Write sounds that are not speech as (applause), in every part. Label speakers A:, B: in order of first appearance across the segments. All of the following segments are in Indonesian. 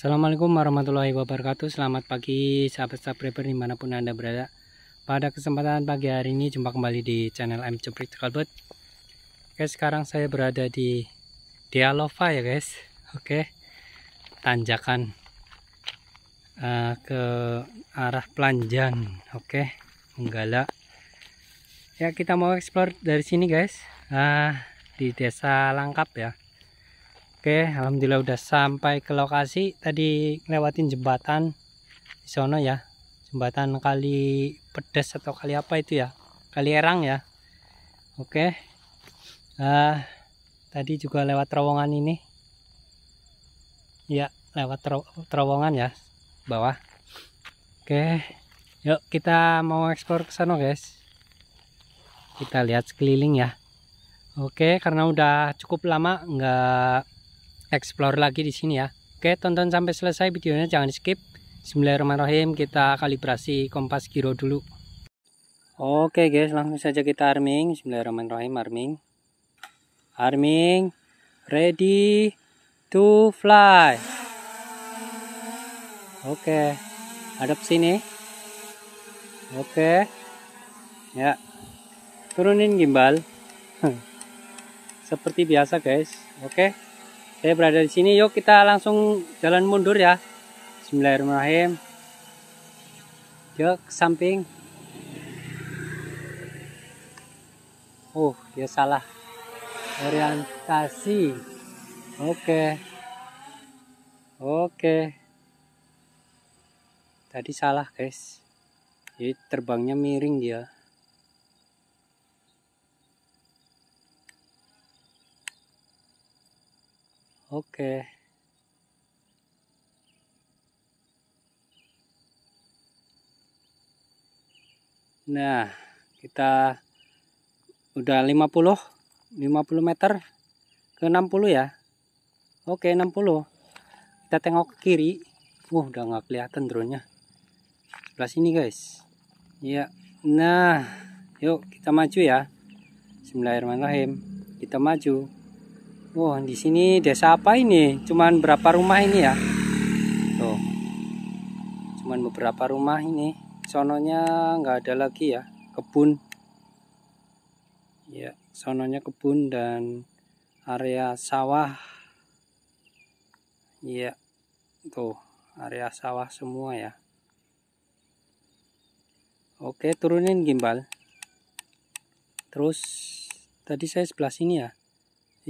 A: Assalamualaikum warahmatullahi wabarakatuh Selamat pagi sahabat subscriber dimanapun anda berada Pada kesempatan pagi hari ini jumpa kembali di channel M Jepri Calbert Oke sekarang saya berada di Dialova ya guys Oke Tanjakan uh, Ke arah Planjan Oke Menggala Ya kita mau explore dari sini guys uh, Di desa Langkap ya Oke, alhamdulillah udah sampai ke lokasi. Tadi lewatin jembatan di sono ya. Jembatan kali pedes atau kali apa itu ya? Kali Erang ya. Oke. Uh, tadi juga lewat terowongan ini. Ya, lewat terowongan ya bawah. Oke. Yuk kita mau ekspor ke sana, guys. Kita lihat sekeliling ya. Oke, karena udah cukup lama nggak explore lagi di sini ya oke tonton sampai selesai videonya jangan di skip Bismillahirrahmanirrahim kita kalibrasi kompas giro dulu oke guys langsung saja kita arming Bismillahirrahmanirrahim arming arming ready to fly Oke, hadap sini. Oke, ya, turunin gimbal. (laughs) Seperti biasa guys. Oke. Oke, berada di sini yuk kita langsung jalan mundur ya. Bismillahirrahmanirrahim. Yuk samping. Oh, dia salah. Orientasi. Oke. Oke. Tadi salah, guys. Jadi terbangnya miring dia. Oke. Nah, kita udah 50 50 meter ke 60 ya. Oke, 60. Kita tengok ke kiri. Wah, uh, udah nggak kelihatan drone-nya. Sebelah sini, guys. Iya. Nah, yuk kita maju ya. Bismillahirrahmanirrahim. Kita maju. Wah, wow, di sini desa apa ini? Cuman berapa rumah ini ya? Tuh. Cuman beberapa rumah ini. Sononya nggak ada lagi ya, kebun. Ya, sononya kebun dan area sawah. Ya. Tuh, area sawah semua ya. Oke, turunin gimbal. Terus tadi saya sebelah sini ya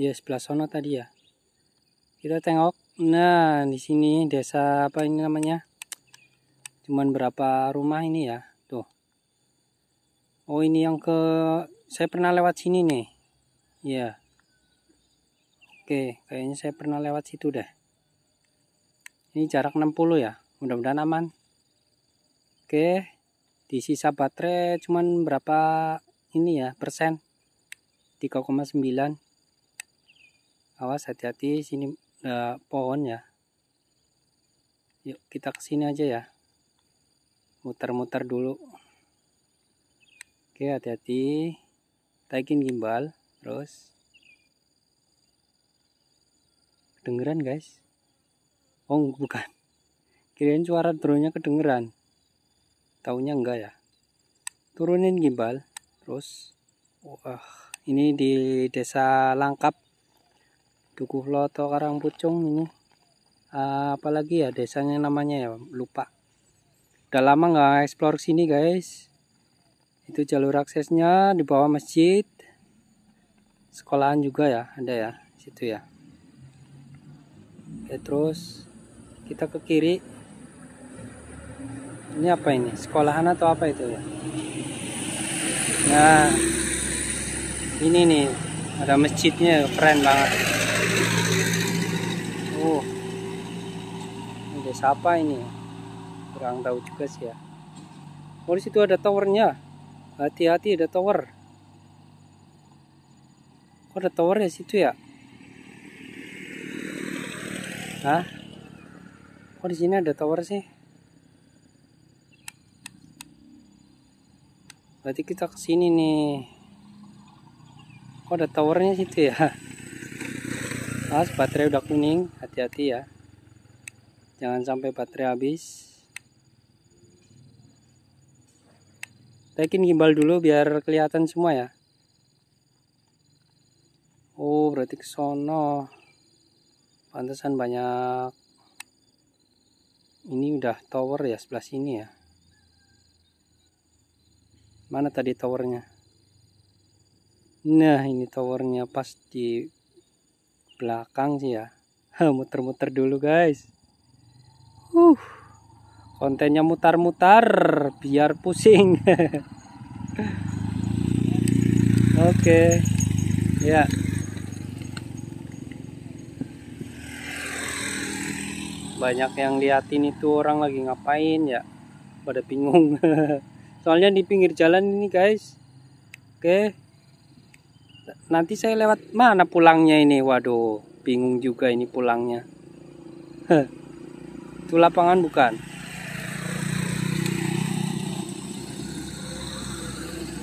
A: ya sebelah sono tadi ya kita tengok nah di sini desa apa ini namanya cuman berapa rumah ini ya tuh oh ini yang ke saya pernah lewat sini nih ya oke kayaknya saya pernah lewat situ deh ini jarak 60 ya mudah-mudahan aman oke di sisa baterai cuman berapa ini ya persen 3,9 awas hati-hati sini ada eh, pohon ya yuk kita kesini aja ya muter-muter dulu oke hati-hati taikin gimbal terus kedengeran guys oh bukan kirain suara turunnya kedengeran taunya enggak ya turunin gimbal terus wah ini di desa langkap Dukuh Loto Pucung ini uh, apalagi ya desanya namanya ya lupa udah lama nggak explore sini guys itu jalur aksesnya di bawah masjid sekolahan juga ya ada ya situ ya Oke, terus kita ke kiri ini apa ini sekolahan atau apa itu ya nah ini nih ada masjidnya keren banget Oh, ini desa apa ini? Kurang tahu juga sih ya. Oh di situ ada towernya. Hati-hati ada tower. Kok ada tower ya situ ya? Hah? Kok di sini ada tower sih? Berarti kita ke sini nih. Kok ada towernya situ ya? Ah, (laughs) baterai udah kuning hati-hati ya jangan sampai baterai habis taikin gimbal dulu biar kelihatan semua ya oh berarti ke sono pantesan banyak ini udah tower ya sebelah sini ya mana tadi towernya nah ini towernya pas di belakang sih ya (laughs) muter-muter dulu guys uh kontennya mutar-mutar biar pusing (laughs) oke okay. ya banyak yang liatin itu orang lagi ngapain ya pada bingung (laughs) soalnya di pinggir jalan ini guys oke okay. nanti saya lewat mana pulangnya ini waduh bingung juga ini pulangnya Heh, itu lapangan bukan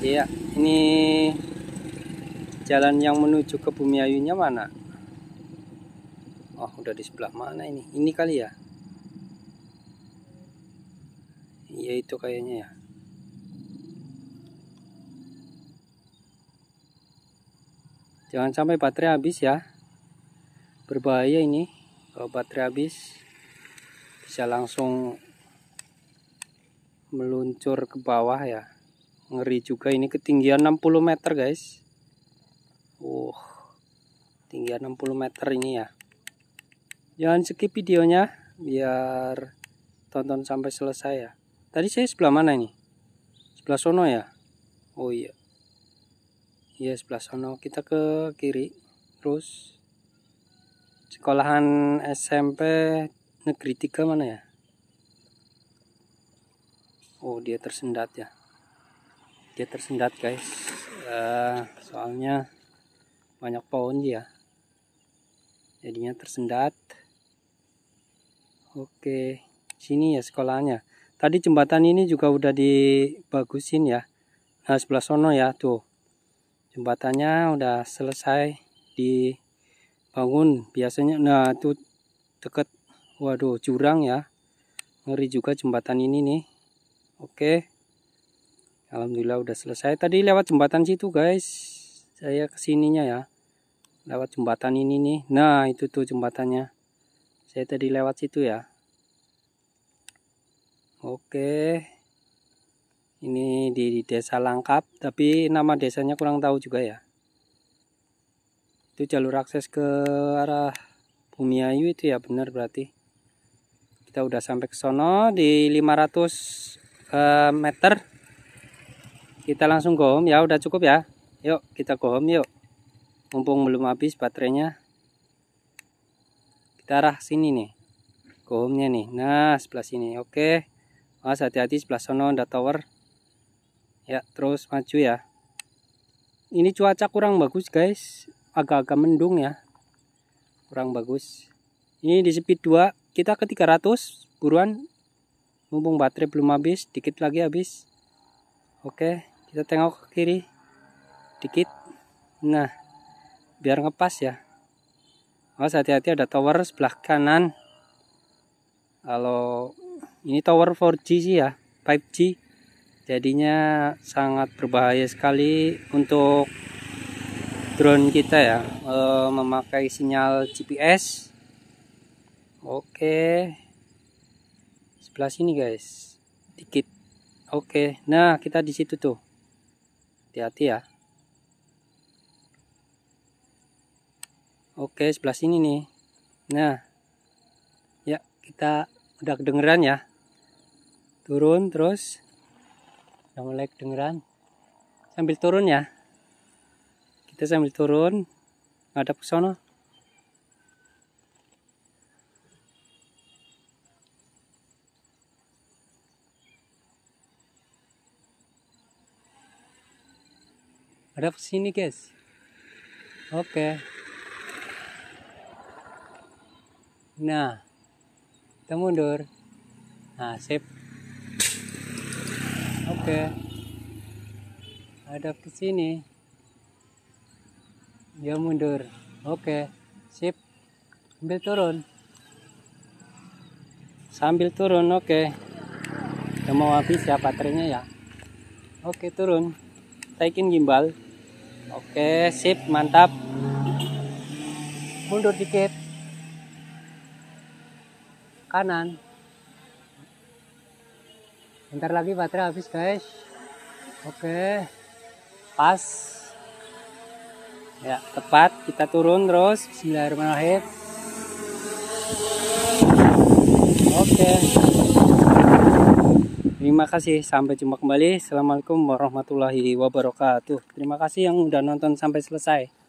A: iya ini jalan yang menuju ke Bumi Ayunya mana oh udah di sebelah mana ini ini kali ya iya itu kayaknya ya jangan sampai baterai habis ya berbahaya ini kalau baterai habis bisa langsung meluncur ke bawah ya ngeri juga ini ketinggian 60 meter guys uh tinggi 60 meter ini ya jangan skip videonya biar tonton sampai selesai ya tadi saya sebelah mana ini sebelah sono ya oh iya iya sebelah sono kita ke kiri terus sekolahan SMP negeri 3 mana ya Oh dia tersendat ya dia tersendat guys uh, soalnya banyak pohon dia jadinya tersendat Oke sini ya sekolahnya tadi jembatan ini juga udah dibagusin ya nah sebelah sono ya tuh jembatannya udah selesai di bangun biasanya nah itu deket waduh jurang ya ngeri juga jembatan ini nih oke Alhamdulillah udah selesai tadi lewat jembatan situ guys saya kesininya ya lewat jembatan ini nih nah itu tuh jembatannya saya tadi lewat situ ya oke ini di desa Langkap tapi nama desanya kurang tahu juga ya itu jalur akses ke arah Bumiayu itu ya benar berarti kita udah sampai ke sono di 500 uh, eh, meter kita langsung go home ya udah cukup ya yuk kita go home yuk mumpung belum habis baterainya kita arah sini nih go home nya nih nah sebelah sini oke mas hati-hati sebelah sono ada tower ya terus maju ya ini cuaca kurang bagus guys agak-agak mendung ya kurang bagus ini di speed 2 kita ke 300 buruan mumpung baterai belum habis dikit lagi habis oke kita tengok ke kiri dikit nah biar ngepas ya awas hati-hati ada tower sebelah kanan kalau ini tower 4G sih ya 5G jadinya sangat berbahaya sekali untuk drone kita ya eh, memakai sinyal GPS oke sebelah sini guys dikit oke nah kita di situ tuh hati-hati ya oke sebelah sini nih nah ya kita udah kedengeran ya turun terus udah mulai kedengeran sambil turun ya kita sambil turun ada ke sana ada ke sini guys oke nah kita mundur nah sip oke ada hadap ke sini dia mundur oke sip ambil turun sambil turun oke udah mau habis ya baterainya ya oke turun taikin gimbal oke sip mantap mundur dikit kanan bentar lagi baterai habis guys oke pas ya tepat kita turun terus Bismillahirrahmanirrahim oke terima kasih sampai jumpa kembali Assalamualaikum warahmatullahi wabarakatuh terima kasih yang udah nonton sampai selesai